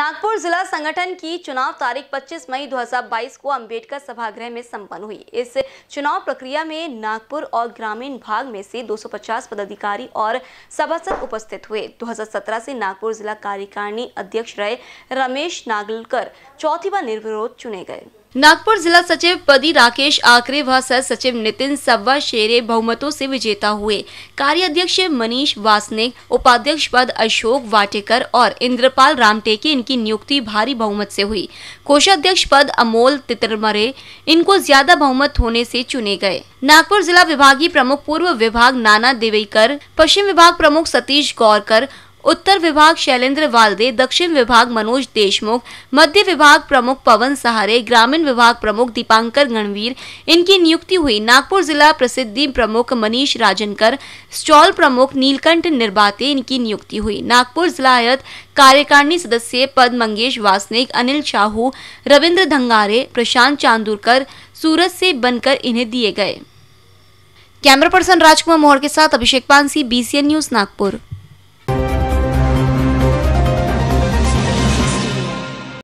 नागपुर जिला संगठन की चुनाव तारीख 25 मई 2022 को अंबेडकर सभागृह में संपन्न हुई इस चुनाव प्रक्रिया में नागपुर और ग्रामीण भाग में से 250 पदाधिकारी और सभासद उपस्थित हुए 2017 से नागपुर जिला कार्यकारिणी अध्यक्ष रहे रमेश नागलकर चौथी बार निर्विरोध चुने गए नागपुर जिला सचिव पदी राकेश आकरे व सह सचिव नितिन सब्वा शेरे बहुमतों से विजेता हुए अध्यक्ष मनीष वासनिक उपाध्यक्ष पद अशोक वाटेकर और इंद्रपाल रामटे की इनकी नियुक्ति भारी बहुमत से हुई कोषाध्यक्ष पद अमोल तितरमरे इनको ज्यादा बहुमत होने से चुने गए नागपुर जिला विभागीय प्रमुख पूर्व विभाग नाना देवेकर पश्चिम विभाग प्रमुख सतीश गौरकर उत्तर विभाग शैलेंद्र वालदे दक्षिण विभाग मनोज देशमुख मध्य विभाग प्रमुख पवन सहारे ग्रामीण विभाग प्रमुख दीपांकर गणवीर इनकी नियुक्ति हुई नागपुर जिला प्रसिद्धि प्रमुख मनीष राजनकर स्टॉल प्रमुख नीलकंठ निर्बाते इनकी नियुक्ति हुई नागपुर जिला आयत कार्यकारिणी सदस्य पद मंगेश वासनिक अनिल शाहू रविन्द्र धंगारे प्रशांत चांदूरकर सूरत से बनकर इन्हें दिए गए कैमरा पर्सन राजकुमार मोहर के साथ अभिषेक पानसी बीसीएन न्यूज नागपुर